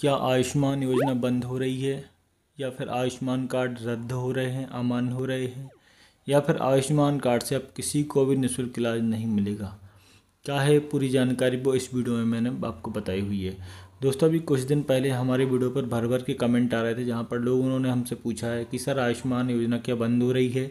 क्या आयुष्मान योजना बंद हो रही है या फिर आयुष्मान कार्ड रद्द हो रहे हैं अमान हो रहे हैं या फिर आयुष्मान कार्ड से अब किसी को भी निःशुल्क इलाज नहीं मिलेगा क्या है पूरी जानकारी वो इस वीडियो में मैंने आपको बताई हुई है दोस्तों अभी कुछ दिन पहले हमारे वीडियो पर भर भर के कमेंट आ रहे थे जहाँ पर लोग उन्होंने हमसे पूछा है कि सर आयुष्मान योजना क्या बंद हो रही है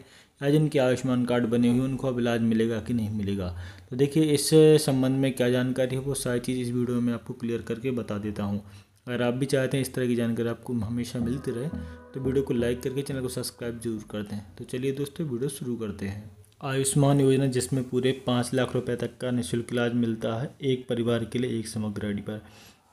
या जिनके आयुष्मान कार्ड बने हुए उनको अब इलाज मिलेगा कि नहीं मिलेगा तो देखिए इस संबंध में क्या जानकारी है वो सारी चीज़ इस वीडियो में आपको क्लियर करके बता देता हूँ अगर आप भी चाहते हैं इस तरह की जानकारी आपको हमेशा मिलती रहे तो वीडियो को लाइक करके चैनल को सब्सक्राइब जरूर कर दें तो चलिए दोस्तों वीडियो शुरू करते हैं आयुष्मान योजना जिसमें पूरे पाँच लाख रुपए तक का निःशुल्क इलाज मिलता है एक परिवार के लिए एक समग्र पर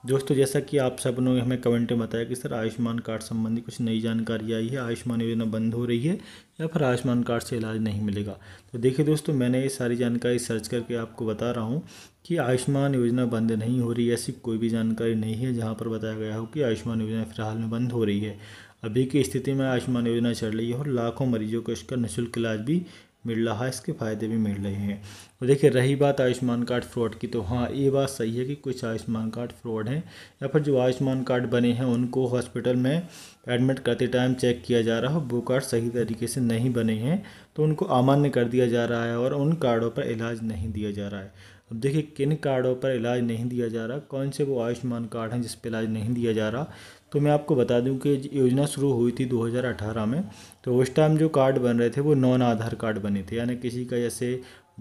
दोस्तों जैसा कि आप सब ने हमें कमेंट में बताया कि सर आयुष्मान कार्ड संबंधी कुछ नई जानकारी आई है आयुष्मान योजना बंद हो रही है या फिर आयुष्मान कार्ड से इलाज नहीं मिलेगा तो देखिए दोस्तों मैंने ये सारी जानकारी सर्च करके आपको बता रहा हूँ कि आयुष्मान योजना बंद नहीं हो रही ऐसी कोई भी जानकारी नहीं है जहाँ पर बताया गया हो कि आयुष्मान योजना फिलहाल में बंद हो रही है अभी की स्थिति में आयुष्मान योजना चल रही है और लाखों मरीजों को इसका निःशुल्क इलाज भी मिल रहा है इसके फ़ायदे भी मिल रहे हैं और देखिए रही बात आयुष्मान कार्ड फ्रॉड की तो हाँ ये बात सही है कि कुछ आयुष्मान कार्ड फ्रॉड हैं या फिर जो आयुष्मान कार्ड बने हैं उनको हॉस्पिटल में एडमिट करते टाइम चेक किया जा रहा है वो कार्ड सही तरीके से नहीं बने हैं तो उनको अमान्य कर दिया जा रहा है और उन कार्डों पर इलाज नहीं दिया जा रहा है अब देखिए किन कार्डों पर इलाज नहीं दिया जा रहा कौन से वो आयुष्मान कार्ड हैं जिस पर इलाज नहीं दिया जा रहा तो मैं आपको बता दूं कि योजना शुरू हुई थी 2018 में तो उस टाइम जो कार्ड बन रहे थे वो नॉन आधार कार्ड बने थे यानी किसी का जैसे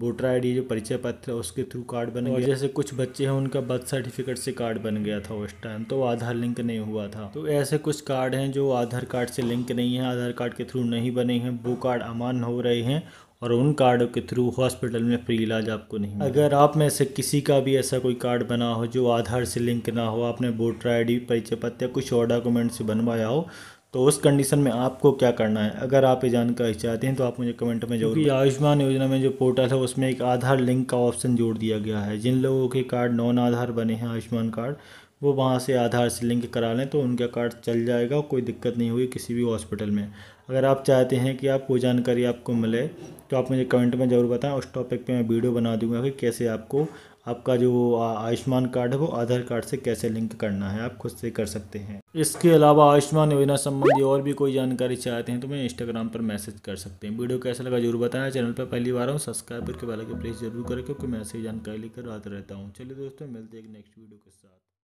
वोटर आईडी जो परिचय पत्र है उसके थ्रू कार्ड बन गया जैसे कुछ बच्चे हैं उनका बर्थ सर्टिफिकेट से कार्ड बन गया था उस टाइम तो आधार लिंक नहीं हुआ था तो ऐसे कुछ कार्ड हैं जो आधार कार्ड से लिंक नहीं है आधार कार्ड के थ्रू नहीं बने हैं वो कार्ड अमान हो रहे हैं और उन कार्डों के थ्रू हॉस्पिटल में फ्री इलाज आपको नहीं अगर आप में से किसी का भी ऐसा कोई कार्ड बना हो जो आधार से लिंक ना हो आपने वोटर आई डी परिचय पत्र या कुछ और डॉक्यूमेंट से बनवाया हो तो उस कंडीशन में आपको क्या करना है अगर आप ये जानकारी चाहते हैं तो आप मुझे कमेंट में जरूर आयुष्मान योजना में जो पोर्टल है उसमें एक आधार लिंक का ऑप्शन जोड़ दिया गया है जिन लोगों के कार्ड नॉन आधार बने हैं आयुष्मान कार्ड वो वहाँ से आधार से लिंक करा लें तो उनका कार्ड चल जाएगा कोई दिक्कत नहीं हुई किसी भी हॉस्पिटल में अगर आप चाहते हैं कि आप कोई जानकारी आपको मिले तो आप मुझे कमेंट में ज़रूर बताएं उस टॉपिक पे मैं वीडियो बना दूंगा कि कैसे आपको आपका जो आयुष्मान कार्ड है वो आधार कार्ड से कैसे लिंक करना है आप खुद से कर सकते हैं इसके अलावा आयुष्मान योजना संबंधी और भी कोई जानकारी चाहते हैं तो मैं इंस्टाग्राम पर मैसेज कर सकते हैं वीडियो कैसा लगा जरूर बताएं चैनल पर पहली बार हूँ सब्सक्राइब करके बेल आइकन प्रेस जरूर करें क्योंकि मैं ऐसी जानकारी लेकर आता रहता हूँ चलिए दोस्तों मिलते हैं नेक्स्ट वीडियो के साथ